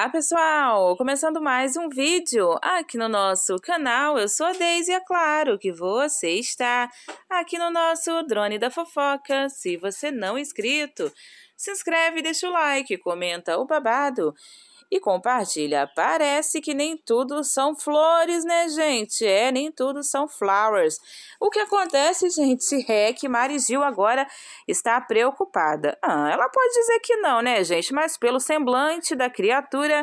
Olá, pessoal! Começando mais um vídeo aqui no nosso canal. Eu sou a Deise e é claro que você está aqui no nosso Drone da Fofoca. Se você não é inscrito, se inscreve, deixa o like, comenta o babado e compartilha. Parece que nem tudo são flores, né, gente? É, nem tudo são flowers. O que acontece, gente, é que Marigil agora está preocupada. Ah, ela pode dizer que não, né, gente? Mas pelo semblante da criatura,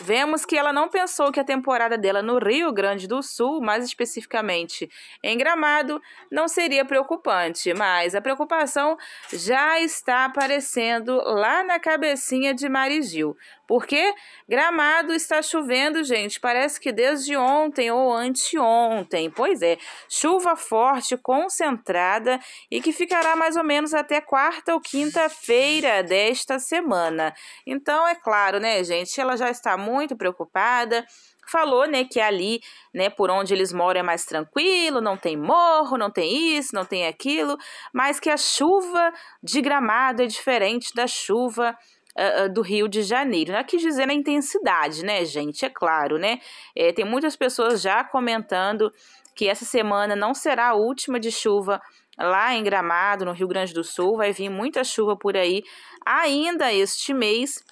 Vemos que ela não pensou que a temporada dela no Rio Grande do Sul, mais especificamente em Gramado, não seria preocupante, mas a preocupação já está aparecendo lá na cabecinha de Marigil. Porque Gramado está chovendo, gente, parece que desde ontem ou anteontem. Pois é, chuva forte, concentrada e que ficará mais ou menos até quarta ou quinta-feira desta semana. Então, é claro, né, gente, ela já está muito preocupada. Falou, né, que ali, né, por onde eles moram é mais tranquilo, não tem morro, não tem isso, não tem aquilo, mas que a chuva de Gramado é diferente da chuva ah, ah, do Rio de Janeiro. Não é quis dizer na intensidade, né, gente? É claro, né? É, tem muitas pessoas já comentando que essa semana não será a última de chuva lá em Gramado, no Rio Grande do Sul. Vai vir muita chuva por aí ainda este mês.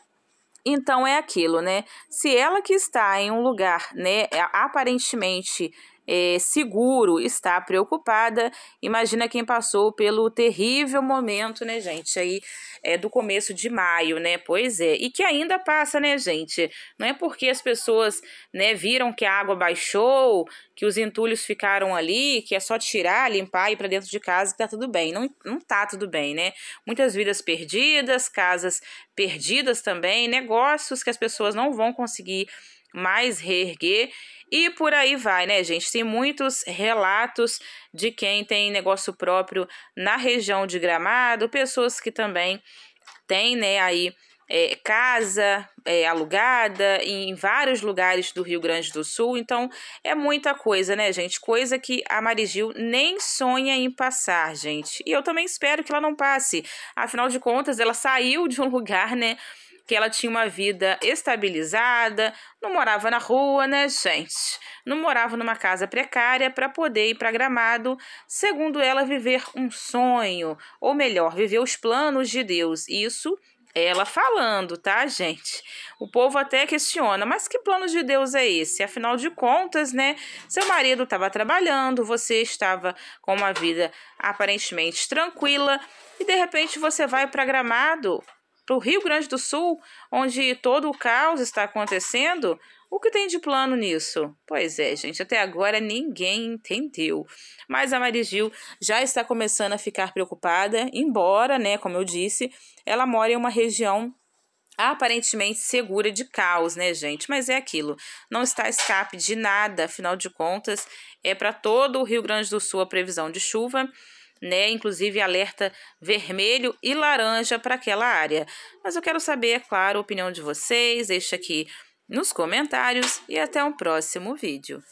Então é aquilo, né? Se ela que está em um lugar, né, aparentemente é, seguro, está preocupada. Imagina quem passou pelo terrível momento, né, gente? Aí é do começo de maio, né? Pois é. E que ainda passa, né, gente? Não é porque as pessoas, né, viram que a água baixou, que os entulhos ficaram ali, que é só tirar, limpar e ir para dentro de casa que tá tudo bem. Não, não tá tudo bem, né? Muitas vidas perdidas, casas perdidas também, negócios que as pessoas não vão conseguir mais reerguer. E por aí vai, né, gente? Tem muitos relatos de quem tem negócio próprio na região de Gramado, pessoas que também têm, né, aí é, casa é, alugada em vários lugares do Rio Grande do Sul. Então, é muita coisa, né, gente? Coisa que a Marigil nem sonha em passar, gente. E eu também espero que ela não passe. Afinal de contas, ela saiu de um lugar, né? que ela tinha uma vida estabilizada, não morava na rua, né, gente? Não morava numa casa precária para poder ir para Gramado, segundo ela, viver um sonho, ou melhor, viver os planos de Deus. Isso ela falando, tá, gente? O povo até questiona, mas que plano de Deus é esse? Afinal de contas, né? Seu marido estava trabalhando, você estava com uma vida aparentemente tranquila e de repente você vai para Gramado para o Rio Grande do Sul, onde todo o caos está acontecendo? O que tem de plano nisso? Pois é, gente, até agora ninguém entendeu. Mas a Marigil já está começando a ficar preocupada, embora, né, como eu disse, ela mora em uma região aparentemente segura de caos, né, gente? Mas é aquilo, não está escape de nada, afinal de contas, é para todo o Rio Grande do Sul a previsão de chuva né? Inclusive alerta vermelho e laranja para aquela área. Mas eu quero saber, é claro, a opinião de vocês, deixa aqui nos comentários e até um próximo vídeo.